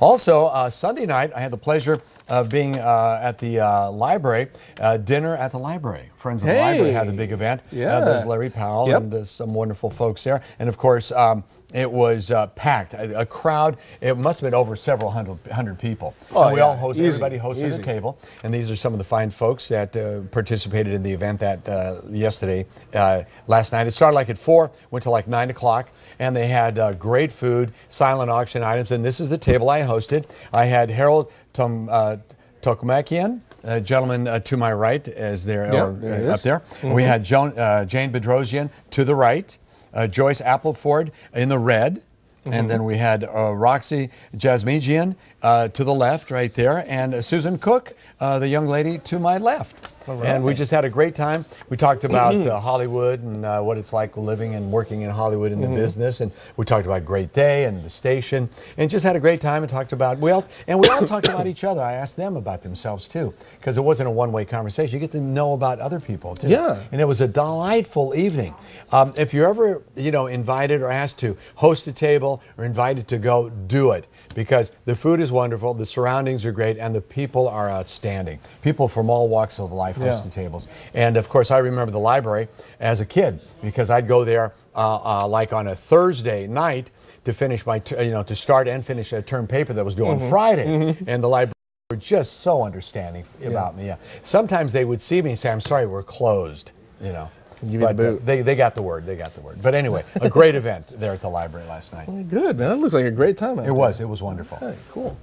Also, uh, Sunday night, I had the pleasure of being uh, at the uh, library, uh, dinner at the library. Friends of the library had a big event. Uh, yeah. there's Larry Powell yep. and uh, some wonderful folks there. And of course, um, it was uh, packed, a, a, crowd. It must have been over several hundred, hundred people. Oh, and we yeah. all hosted, Easy. everybody hosted Easy. a table. And these are some of the fine folks that uh, participated in the event that uh, yesterday, uh, last night. It started like at 4, went to like 9 o'clock. And they had uh, great food, silent auction items. And this is the table I hosted. I had Harold Tom, uh, Tokmakian. Uh, gentleman uh, to my right, as there, or, there uh, up there. Mm -hmm. We mm-hmm. had Joan, Jane Bedrosian to the right uh, Joyce Appleford in the red. Mm -hmm. And then we had uh, Roxy Jasmigian uh, to the left, right there, and Susan Cook, uh, the young lady to my left. Right. And we just had a great time. We talked about uh, Hollywood and uh, what it's like living and working in Hollywood in mm -hmm. the mm-hmm. business. And we talked about Great Day and the station and just had a great time and talked about, we all, and we all talked about each other. I asked them about themselves too because it wasn't a one way conversation. You get to know about other people too. Yeah. And it was a delightful evening. Um, if you're ever, you know, invited or asked to host a table or invited to go, do it because the food is wonderful, the surroundings are great, and the people are outstanding. People from all walks of life yeah. tables. And of course, I remember the library as a kid because I'd go there uh, uh, like on a Thursday night to finish my, you know, to start and finish a term paper that was due mm -hmm. on mm-hmm. Friday. Mm -hmm. And the library were just so understanding yeah. about me. Yeah. Sometimes they would see me and say, I'm sorry, we're closed, you know. the uh, they, they got the word. They got the word. But anyway, a great event there at the library last night. Well, good, man. That looks like a great time. It there. was. It was wonderful. Okay, cool.